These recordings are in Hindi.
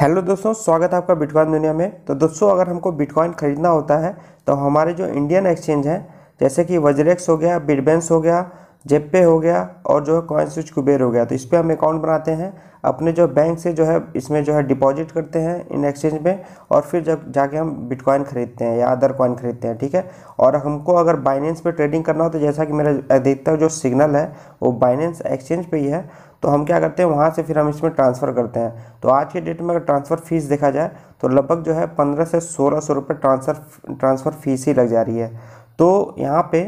हेलो दोस्तों स्वागत है आपका बिटकॉइन दुनिया में तो दोस्तों अगर हमको बिटकॉइन खरीदना होता है तो हमारे जो इंडियन एक्सचेंज हैं जैसे कि वजरेक्स हो गया बिटबेंस हो गया जेप पे हो गया और जो है कॉइन स्विच कुबेर हो गया तो इस पर हम अकाउंट बनाते हैं अपने जो बैंक से जो है इसमें जो है डिपॉजिट करते हैं इन एक्सचेंज में और फिर जब जाके हम बिटकॉइन खरीदते हैं या अदर कॉइन खरीदते हैं ठीक है और हमको अगर बाइनेंस पे ट्रेडिंग करना हो तो जैसा कि मेरा अधिकतर जो सिग्नल है वो बाइनेंस एक्सचेंज पे ही है तो हम क्या करते हैं वहाँ से फिर हम इसमें ट्रांसफ़र करते हैं तो आज के डेट में अगर ट्रांसफ़र फ़ीस देखा जाए तो लगभग जो है पंद्रह से सोलह सौ रुपये ट्रांसफ़र ट्रांसफ़र फ़ीस ही लग जा रही है तो यहाँ पे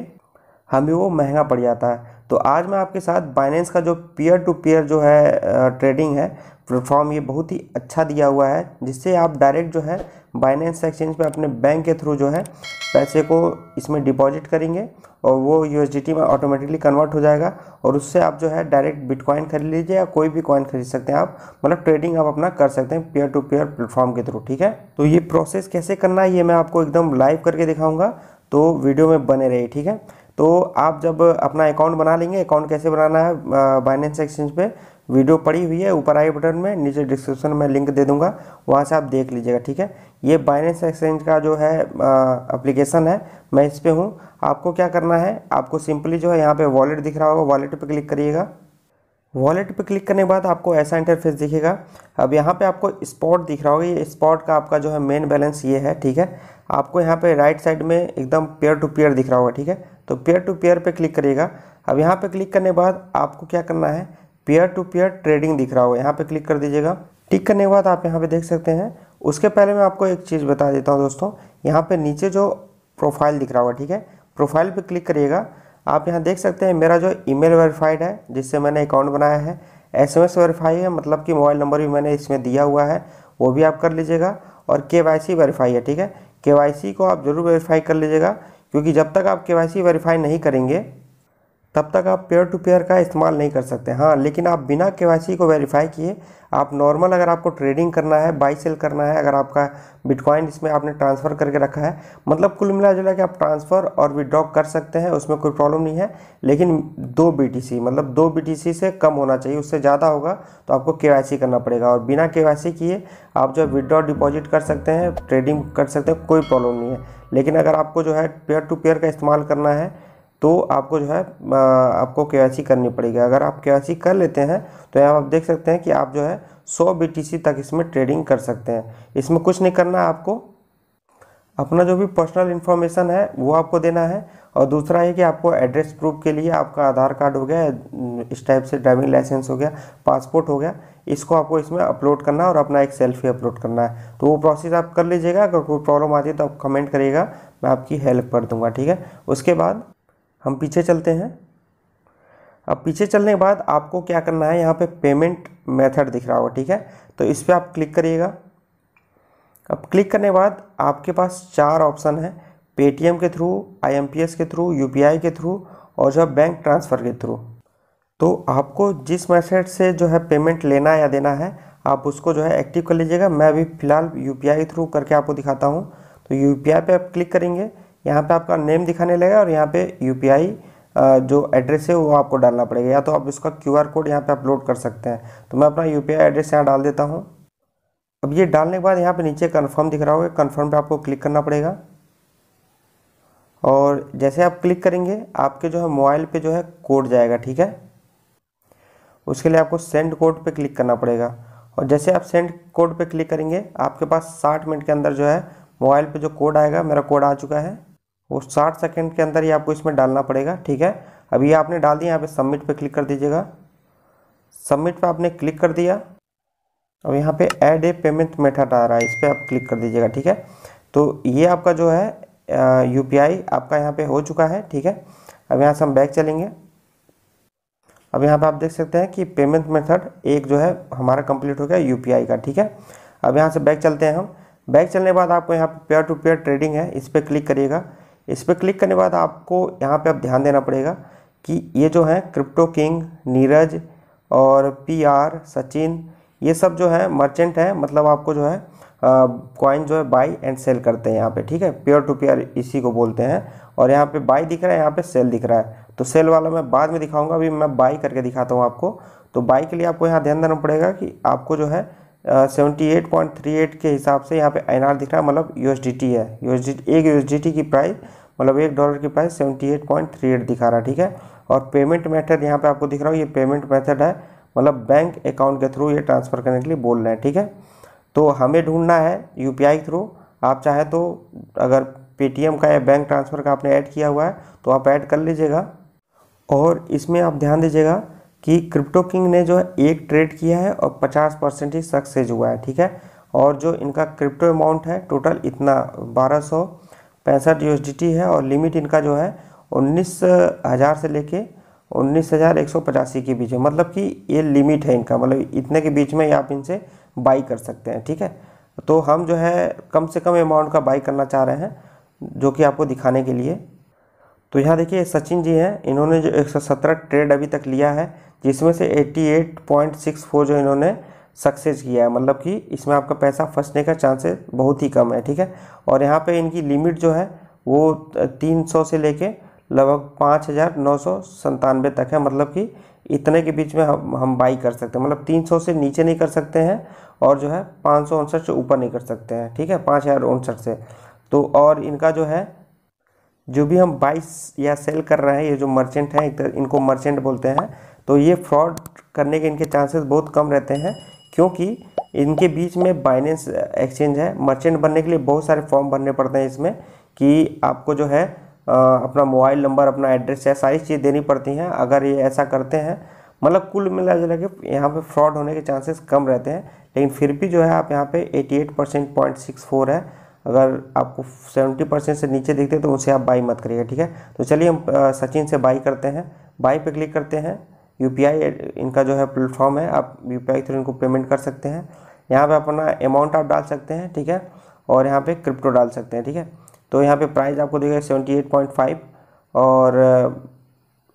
हमें वो महंगा पड़ जाता है तो आज मैं आपके साथ बाइनेंस का जो पीयर टू पीयर जो है ट्रेडिंग है प्लेटफॉर्म ये बहुत ही अच्छा दिया हुआ है जिससे आप डायरेक्ट जो है बाइनेंस एक्सचेंज में अपने बैंक के थ्रू जो है पैसे को इसमें डिपॉजिट करेंगे और वो यू में ऑटोमेटिकली कन्वर्ट हो जाएगा और उससे आप जो है डायरेक्ट बिटकॉइन खरीद लीजिए या कोई भी कॉइन खरीद सकते हैं आप मतलब ट्रेडिंग आप अपना कर सकते हैं पेयर टू पेयर प्लेटफॉर्म के थ्रू ठीक है तो ये प्रोसेस कैसे करना है ये मैं आपको एकदम लाइव करके दिखाऊंगा तो वीडियो में बने रहिए ठीक है तो आप जब अपना अकाउंट बना लेंगे अकाउंट कैसे बनाना है बाइनेंस एक्सचेंज पे वीडियो पड़ी हुई है ऊपर आई बटन में नीचे डिस्क्रिप्शन में लिंक दे दूंगा वहाँ से आप देख लीजिएगा ठीक है ये बाइनेंस एक्सचेंज का जो है अप्लीकेशन है मैं इस पर हूँ आपको क्या करना है आपको सिंपली जो है यहाँ पर वॉलेट दिख रहा होगा वॉलेट पर क्लिक करिएगा वॉलेट पे क्लिक करने के बाद आपको ऐसा इंटरफेस दिखेगा अब यहाँ पे आपको स्पॉट दिख रहा होगा ये स्पॉट का आपका जो है मेन बैलेंस ये है ठीक है आपको यहाँ पे राइट साइड में एकदम पेयर टू पेयर दिख रहा होगा ठीक है तो पेयर टू पेयर पे क्लिक करिएगा अब यहाँ पे क्लिक करने के बाद आपको क्या करना है पेयर टू पेयर ट्रेडिंग दिख रहा होगा यहाँ पर क्लिक कर दीजिएगा टिक करने के बाद आप यहाँ पर देख सकते हैं उसके पहले मैं आपको एक चीज़ बता देता हूँ दोस्तों यहाँ पर नीचे जो प्रोफाइल दिख रहा होगा ठीक है प्रोफाइल पर क्लिक करिएगा आप यहाँ देख सकते हैं मेरा जो ईमेल वेरीफाइड है जिससे मैंने अकाउंट बनाया है एस एम एस वेरीफाई है मतलब कि मोबाइल नंबर भी मैंने इसमें दिया हुआ है वो भी आप कर लीजिएगा और के वाई सी वेरीफाई है ठीक है के वाई सी को आप ज़रूर वेरीफाई कर लीजिएगा क्योंकि जब तक आप के वाई सी वेरीफाई नहीं करेंगे तब तक आप पेयर टू पेयर का इस्तेमाल नहीं कर सकते हाँ लेकिन आप बिना के को वेरीफाई किए आप नॉर्मल अगर आपको ट्रेडिंग करना है बाई सेल करना है अगर आपका बिटकॉइन इसमें आपने ट्रांसफ़र करके रखा है मतलब कुल मिला जुला के आप ट्रांसफ़र और विड्रॉ कर सकते हैं उसमें कोई प्रॉब्लम नहीं है लेकिन दो बी मतलब दो बी से कम होना चाहिए उससे ज़्यादा होगा तो आपको के करना पड़ेगा और बिना के किए आप जो विड्रॉ डिपॉजिट कर सकते हैं ट्रेडिंग कर सकते हैं कोई प्रॉब्लम नहीं है लेकिन अगर आपको जो है पेयर टू पेयर का इस्तेमाल करना है तो आपको जो है आपको के करनी पड़ेगी अगर आप के कर लेते हैं तो यहाँ आप देख सकते हैं कि आप जो है 100 बी तक इसमें ट्रेडिंग कर सकते हैं इसमें कुछ नहीं करना आपको अपना जो भी पर्सनल इन्फॉर्मेशन है वो आपको देना है और दूसरा है कि आपको एड्रेस प्रूफ के लिए आपका आधार कार्ड हो गया इस टाइप से ड्राइविंग लाइसेंस हो गया पासपोर्ट हो गया इसको आपको इसमें अपलोड करना है और अपना एक सेल्फी अपलोड करना है तो वो प्रोसेस आप कर लीजिएगा अगर कोई प्रॉब्लम आती है तो आप कमेंट करिएगा मैं आपकी हेल्प कर दूँगा ठीक है उसके बाद हम पीछे चलते हैं अब पीछे चलने के बाद आपको क्या करना है यहाँ पे पेमेंट मेथड दिख रहा होगा ठीक है तो इस पर आप क्लिक करिएगा अब क्लिक करने के बाद आपके पास चार ऑप्शन है पेटीएम के थ्रू आईएमपीएस के थ्रू यूपीआई के थ्रू और जो है बैंक ट्रांसफ़र के थ्रू तो आपको जिस मेथड से जो है पेमेंट लेना या देना है आप उसको जो है एक्टिव कर लीजिएगा मैं अभी फ़िलहाल यू के थ्रू करके आपको दिखाता हूँ तो यू पे आप क्लिक करेंगे यहाँ पे आपका नेम दिखाने लगेगा और यहाँ पे यू जो एड्रेस है वो आपको डालना पड़ेगा या तो आप इसका क्यू कोड यहाँ पे अपलोड कर सकते हैं तो मैं अपना यू एड्रेस यहाँ डाल देता हूँ अब ये डालने के बाद यहाँ पे नीचे कन्फर्म दिख रहा होगा कन्फर्म पर आपको क्लिक करना पड़ेगा और जैसे आप क्लिक करेंगे आपके जो है मोबाइल पे जो है कोड जाएगा ठीक है उसके लिए आपको सेंड कोड पे क्लिक करना पड़ेगा और जैसे आप सेंड कोड पे क्लिक करेंगे आपके पास साठ मिनट के अंदर जो है मोबाइल पे जो कोड आएगा मेरा कोड आ चुका है वो साठ सेकेंड के अंदर ही आपको इसमें डालना पड़ेगा ठीक है अभी ये आपने डाल दिया यहाँ पे सबमिट पे क्लिक कर दीजिएगा सबमिट पे आपने क्लिक कर दिया अब यहाँ पे ऐड ए पेमेंट मेथड आ रहा है इस पर आप क्लिक कर दीजिएगा ठीक है तो ये आपका जो है यू आपका यहाँ पर हो चुका है ठीक है अब यहाँ से हम बैक चलेंगे अब यहाँ पर आप देख सकते हैं कि पेमेंट मेथड एक जो है हमारा कंप्लीट हो गया यू का ठीक है अब यहाँ से बैक चलते हैं हम बैक चलने के बाद आपको यहाँ पर पेयर टू पेयर ट्रेडिंग है इस पर क्लिक करिएगा इस पर क्लिक करने के बाद आपको यहाँ पे आप ध्यान देना पड़ेगा कि ये जो है क्रिप्टो किंग नीरज और पीआर सचिन ये सब जो है मर्चेंट हैं मतलब आपको जो है कॉइन जो है बाई एंड सेल करते हैं यहाँ पे ठीक है पेयर टू पेयर इसी को बोलते हैं और यहाँ पे बाई दिख रहा है यहाँ पे सेल दिख रहा है तो सेल वाला मैं बाद में दिखाऊंगा अभी मैं बाई करके दिखाता हूँ आपको तो बाई के लिए आपको यहाँ ध्यान देना पड़ेगा कि आपको जो है seventy eight point three eight के हिसाब से यहाँ पर एन दिख रहा है मतलब यू है यू एक यू की प्राइस मतलब एक डॉलर की price seventy eight point three eight दिखा रहा है ठीक है और पेमेंट मेथड यहाँ पे आपको दिख रहा हो ये पेमेंट मेथड है मतलब बैंक अकाउंट के थ्रू ये ट्रांसफ़र करने के लिए बोल रहे हैं ठीक है तो हमें ढूंढना है यू के थ्रू आप चाहे तो अगर पेटीएम का या बैंक ट्रांसफ़र का आपने ऐड किया हुआ है तो आप ऐड कर लीजिएगा और इसमें आप ध्यान दीजिएगा कि क्रिप्टो किंग ने जो है एक ट्रेड किया है और पचास परसेंट ही सक्सेज हुआ है ठीक है और जो इनका क्रिप्टो अमाउंट है टोटल इतना बारह सौ पैंसठ यू है और लिमिट इनका जो है उन्नीस हज़ार से लेके उन्नीस हज़ार एक सौ पचासी के बीच है मतलब कि ये लिमिट है इनका मतलब इतने के बीच में आप इनसे बाई कर सकते हैं ठीक है तो हम जो है कम से कम अमाउंट का बाई करना चाह रहे हैं जो कि आपको दिखाने के लिए तो यहाँ देखिए सचिन जी हैं इन्होंने जो एक ट्रेड अभी तक लिया है जिसमें से एट्टी जो इन्होंने सक्सेस किया है मतलब कि इसमें आपका पैसा फंसने का चांसेस बहुत ही कम है ठीक है और यहाँ पे इनकी लिमिट जो है वो तीन सौ से लेके लगभग पाँच हज़ार नौ सौ संतानवे तक है मतलब कि इतने के बीच में हम हम बाई कर सकते हैं मतलब तीन सौ से नीचे नहीं कर सकते हैं और जो है पाँच सौ उनसठ से ऊपर नहीं कर सकते हैं ठीक है पाँच हज़ार उनसठ से तो और इनका जो है जो भी हम बाई या सेल कर रहे हैं ये जो मर्चेंट हैं इनको मर्चेंट बोलते हैं तो ये फ्रॉड करने के इनके चांसेस बहुत कम रहते हैं क्योंकि इनके बीच में बाइनेंस एक्सचेंज है मर्चेंट बनने के लिए बहुत सारे फॉर्म भरने पड़ते हैं इसमें कि आपको जो है अपना मोबाइल नंबर अपना एड्रेस या सारी चीज़ें देनी पड़ती हैं अगर ये ऐसा करते हैं मतलब कुल मिला जुला के यहाँ पे फ्रॉड होने के चांसेस कम रहते हैं लेकिन फिर भी जो है आप यहाँ पे 88 परसेंट पॉइंट सिक्स फोर है अगर आपको 70 परसेंट से नीचे देखते हैं तो उनसे आप बाई मत करिएगा ठीक है तो चलिए हम सचिन से बाई करते हैं बाई पे क्लिक करते हैं यू इनका जो है प्लेटफॉर्म है आप यू पी थ्रू इनको पेमेंट कर सकते हैं यहाँ पे अपना अमाउंट आप डाल सकते हैं ठीक है और यहाँ पे क्रिप्टो डाल सकते हैं ठीक है तो यहाँ पे प्राइस आपको देखेगा सेवेंटी एट पॉइंट फाइव और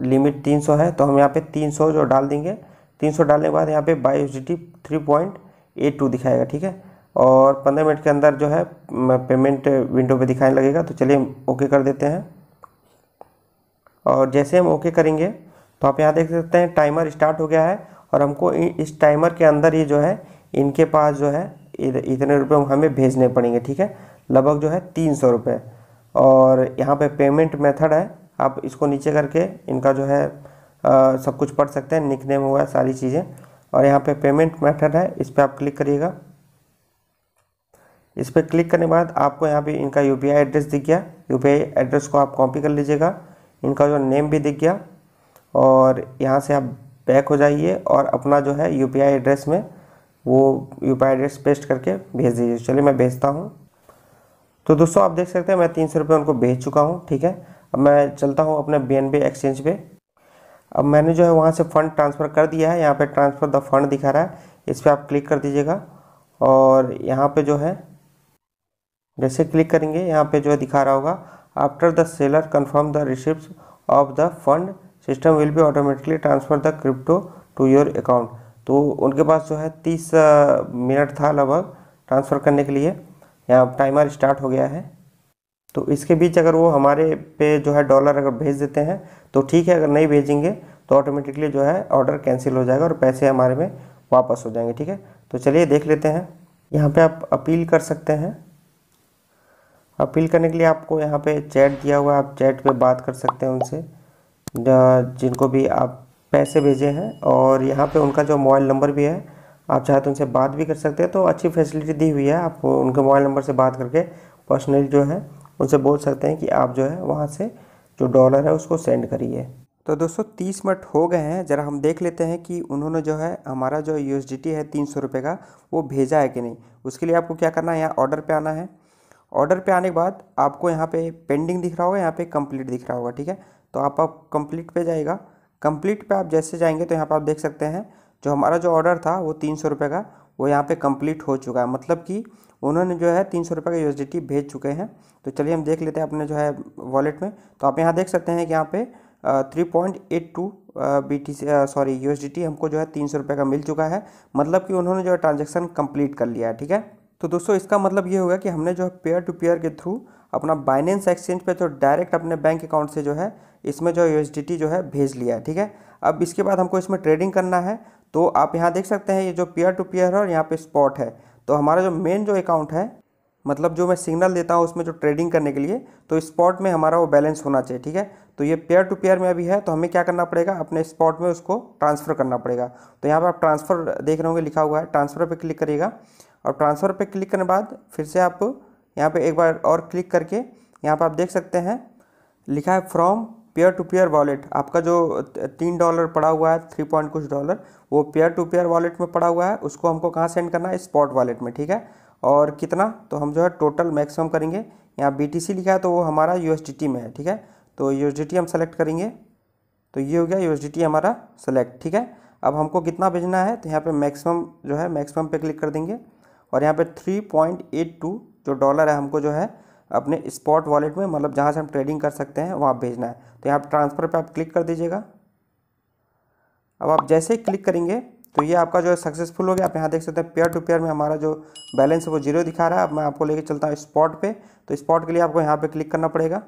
लिमिट uh, तीन सौ है तो हम यहाँ पे तीन सौ जो डाल देंगे तीन सौ डालने के बाद यहाँ पे buy H D three point eight two दिखाएगा ठीक है और पंद्रह मिनट के अंदर जो है पेमेंट विंडो पर दिखाने लगेगा तो चलिए ओके कर देते हैं और जैसे हम ओके करेंगे तो आप यहाँ देख सकते हैं टाइमर स्टार्ट हो गया है और हमको इस टाइमर के अंदर ही जो है इनके पास जो है इतने रुपये हमें भेजने पड़ेंगे ठीक है लगभग जो है तीन सौ रुपये और यहाँ पे पेमेंट मेथड है आप इसको नीचे करके इनका जो है आ, सब कुछ पढ़ सकते हैं निकनेम हुआ सारी चीज़ें और यहाँ पे पेमेंट मेथड है इस पर आप क्लिक करिएगा इस पर क्लिक करने के बाद आपको यहाँ पे इनका यू एड्रेस दिख गया यू एड्रेस को आप कॉपी कर लीजिएगा इनका जो नेम भी दिख गया और यहाँ से आप बैक हो जाइए और अपना जो है यू एड्रेस में वो यू एड्रेस पेस्ट करके भेज दीजिए चलिए मैं भेजता हूँ तो दोस्तों आप देख सकते हैं मैं तीन सौ रुपये उनको भेज चुका हूँ ठीक है अब मैं चलता हूँ अपने बी एक्सचेंज पे अब मैंने जो है वहाँ से फ़ंड ट्रांसफ़र कर दिया है यहाँ पे ट्रांसफ़र द फंड दिखा रहा है इस पर आप क्लिक कर दीजिएगा और यहाँ पे जो है जैसे क्लिक करेंगे यहाँ पे जो है दिखा रहा होगा after the seller confirm the receipt of the fund system will भी automatically transfer the crypto to your account तो उनके पास जो है तीस मिनट था लगभग ट्रांसफ़र करने के लिए यहाँ टाइमर स्टार्ट हो गया है तो इसके बीच अगर वो हमारे पे जो है डॉलर अगर भेज देते हैं तो ठीक है अगर नहीं भेजेंगे तो ऑटोमेटिकली जो है ऑर्डर कैंसिल हो जाएगा और पैसे हमारे में वापस हो जाएंगे ठीक है तो चलिए देख लेते हैं यहाँ पे आप अपील कर सकते हैं अपील करने के लिए आपको यहाँ पे चैट दिया हुआ है आप चैट पे बात कर सकते हैं उनसे जिनको भी आप पैसे भेजे हैं और यहाँ पे उनका जो मोबाइल नंबर भी है आप चाहे तो उनसे बात भी कर सकते हैं तो अच्छी फैसिलिटी दी हुई है आप उनके मोबाइल नंबर से बात करके पर्सनली जो है उनसे बोल सकते हैं कि आप जो है वहाँ से जो डॉलर है उसको सेंड करिए तो दोस्तों तीस मिनट हो गए हैं ज़रा हम देख लेते हैं कि उन्होंने जो है हमारा जो यू है तीन सौ रुपये का वो भेजा है कि नहीं उसके लिए आपको क्या करना है यहाँ ऑर्डर पर आना है ऑर्डर पे आने के बाद आपको यहाँ पे पेंडिंग दिख रहा होगा यहाँ पे कंप्लीट दिख रहा होगा ठीक है तो आप आप कंप्लीट पे जाएगा कंप्लीट पे आप जैसे जाएंगे तो यहाँ पर आप देख सकते हैं जो हमारा जो ऑर्डर था वो तीन सौ रुपये का वो यहाँ पे कंप्लीट हो चुका है मतलब कि उन्होंने जो है तीन सौ रुपये का यू भेज चुके हैं तो चलिए हम देख लेते हैं अपने जो है वॉलेट में तो आप यहाँ देख सकते हैं कि यहाँ पर three point eight two B T sorry U हमको जो है तीन सौ रुपये का मिल चुका है मतलब कि उन्होंने जो है ट्रांजेक्शन कम्प्लीट कर लिया है ठीक है तो दोस्तों इसका मतलब ये होगा कि हमने जो है पेयर टू पेयर के थ्रू अपना बाइनेंस एक्सचेंज पे तो डायरेक्ट अपने बैंक अकाउंट से जो है इसमें जो यू जो है भेज लिया ठीक है अब इसके बाद हमको इसमें ट्रेडिंग करना है तो आप यहाँ देख सकते हैं ये जो पेयर टू पेयर है और यहाँ पे स्पॉट है तो हमारा जो मेन जो अकाउंट है मतलब जो मैं सिग्नल देता हूँ उसमें जो ट्रेडिंग करने के लिए तो स्पॉट में हमारा वो बैलेंस होना चाहिए ठीक है तो ये पेयर टू पेयर में अभी है तो हमें क्या करना पड़ेगा अपने स्पॉट में उसको ट्रांसफ़र करना पड़ेगा तो यहाँ पर आप ट्रांसफ़र देख रहे होंगे लिखा हुआ है ट्रांसफ़र पर क्लिक करिएगा और ट्रांसफ़र पर क्लिक करने बाद फिर से आप यहाँ पे एक बार और क्लिक करके यहाँ पर आप देख सकते हैं लिखा है from peer to peer wallet आपका जो तीन डॉलर पड़ा हुआ है थ्री पॉइंट कुछ डॉलर वो पेयर टू पेयर वॉलेट में पड़ा हुआ है उसको हमको कहाँ सेंड करना है स्पॉट वॉलेट में ठीक है और कितना तो हम जो है टोटल मैक्सिमम करेंगे यहाँ बी लिखा है तो वो हमारा यू में है ठीक है तो यू हम सेलेक्ट करेंगे तो ये हो गया यू हमारा सेलेक्ट ठीक है अब हमको कितना भेजना है तो यहाँ पे मैक्सिमम जो है मैक्सिमम पे क्लिक कर देंगे और यहाँ पे थ्री पॉइंट एट टू जो डॉलर है हमको जो है अपने स्पॉट वॉलेट में मतलब जहाँ से हम ट्रेडिंग कर सकते हैं वहाँ भेजना है तो यहाँ ट्रांसफ़र पर आप क्लिक कर दीजिएगा अब आप जैसे ही क्लिक करेंगे तो ये आपका जो है सक्सेसफुल हो गया आप यहाँ देख सकते हैं पेयर टू पेयर में हमारा जो बैलेंस है वो जीरो दिखा रहा है अब मैं आपको लेके चलता हूँ स्पॉट पे तो स्पॉट के लिए आपको यहाँ पे क्लिक करना पड़ेगा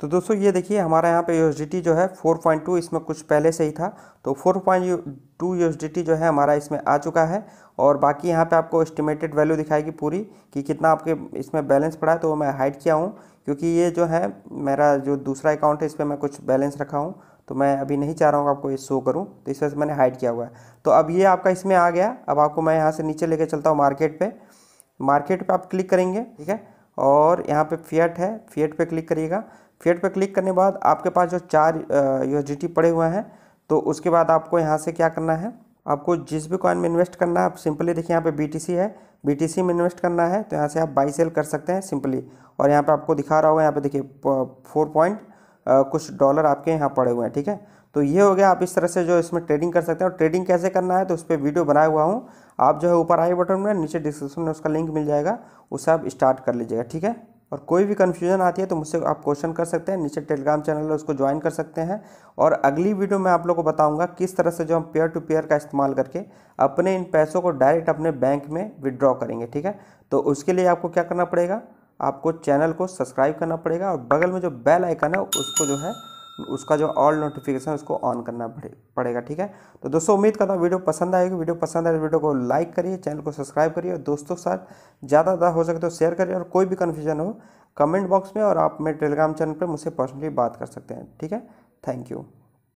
तो दोस्तों ये देखिए हमारा यहाँ पे यू जो है 4.2 इसमें कुछ पहले से ही था तो 4.2 यूएसडीटी जो है हमारा इसमें आ चुका है और बाकी यहाँ पे आपको एस्टिमेटेड वैल्यू दिखाएगी पूरी कि कितना आपके इसमें बैलेंस पड़ा है तो मैं हाइड किया हूँ क्योंकि ये जो है मेरा जो दूसरा अकाउंट है इस पर मैं कुछ बैलेंस रखा हूँ तो मैं अभी नहीं चाह रहा हूँ आपको ये शो करूँ तो इस वजह से मैंने हाइड किया हुआ है तो अब ये आपका इसमें आ गया अब आपको मैं यहाँ से नीचे लेके चलता हूँ मार्केट पर मार्केट पर आप क्लिक करेंगे ठीक है और यहाँ पर फियट है फियट पर क्लिक करिएगा फेड पर क्लिक करने के बाद आपके पास जो चार यूएसडीटी पड़े हुए हैं तो उसके बाद आपको यहाँ से क्या करना है आपको जिस भी कॉइन में इन्वेस्ट करना है आप सिंपली देखिए यहाँ पे बीटीसी है बीटीसी में इन्वेस्ट करना है तो यहाँ से आप बाई सेल कर सकते हैं सिंपली और यहाँ पे आपको दिखा रहा होगा यहाँ पे देखिए फोर पॉइंट कुछ डॉलर आपके यहाँ पड़े हुए हैं ठीक है तो ये हो गया आप इस तरह से जो इसमें ट्रेडिंग कर सकते हैं और ट्रेडिंग कैसे करना है तो उस पर वीडियो बनाया हुआ हूँ आप जो है ऊपर आई बटन में नीचे डिस्क्रिप्शन में उसका लिंक मिल जाएगा उसे आप स्टार्ट कर लीजिएगा ठीक है और कोई भी कन्फ्यूजन आती है तो मुझसे आप क्वेश्चन कर सकते हैं नीचे टेलीग्राम चैनल है उसको ज्वाइन कर सकते हैं और अगली वीडियो में आप लोग को बताऊंगा किस तरह से जो हम पेयर टू पेयर का इस्तेमाल करके अपने इन पैसों को डायरेक्ट अपने बैंक में विदड्रॉ करेंगे ठीक है तो उसके लिए आपको क्या करना पड़ेगा आपको चैनल को सब्सक्राइब करना पड़ेगा और बगल में जो बेल आइकन है उसको जो है उसका जो ऑल नोटिफिकेशन उसको ऑन करना पड़े पड़ेगा ठीक है तो दोस्तों उम्मीद करता हूँ वीडियो पसंद आएगी वीडियो पसंद आए तो वीडियो को लाइक करिए चैनल को सब्सक्राइब करिए और दोस्तों के साथ ज़्यादा ज़्यादा हो सके तो शेयर करिए और कोई भी कन्फ्यूजन हो कमेंट बॉक्स में और आप मेरे टेलीग्राम चैनल पर मुझसे पर्सनली बात कर सकते हैं ठीक है थैंक यू